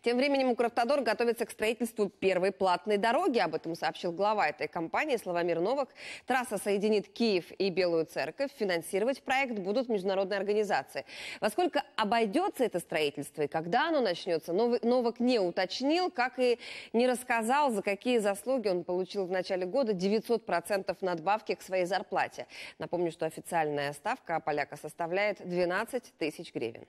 Тем временем Укравтодор готовится к строительству первой платной дороги. Об этом сообщил глава этой компании Славомир Новак. Трасса соединит Киев и Белую Церковь. Финансировать проект будут международные организации. Во сколько обойдется это строительство и когда оно начнется, Новак не уточнил, как и не рассказал, за какие заслуги он получил в начале года 900% надбавки к своей зарплате. Напомню, что официальная ставка поляка составляет 12 тысяч гривен.